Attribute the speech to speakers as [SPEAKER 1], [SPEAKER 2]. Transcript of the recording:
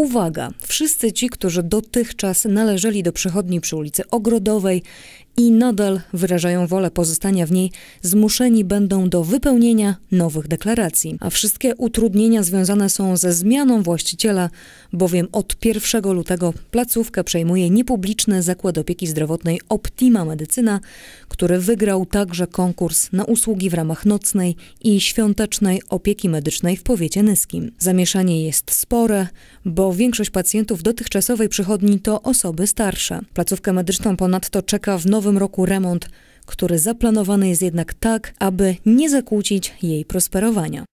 [SPEAKER 1] Uwaga! Wszyscy ci, którzy dotychczas należeli do przechodni przy ulicy Ogrodowej i nadal wyrażają wolę pozostania w niej, zmuszeni będą do wypełnienia nowych deklaracji. A wszystkie utrudnienia związane są ze zmianą właściciela, bowiem od 1 lutego placówkę przejmuje niepubliczny zakład opieki zdrowotnej Optima Medycyna, który wygrał także konkurs na usługi w ramach nocnej i świątecznej opieki medycznej w powiecie nyskim. Zamieszanie jest spore, bo większość pacjentów dotychczasowej przychodni to osoby starsze. Placówkę medyczną ponadto czeka w nowym roku remont, który zaplanowany jest jednak tak, aby
[SPEAKER 2] nie zakłócić jej prosperowania.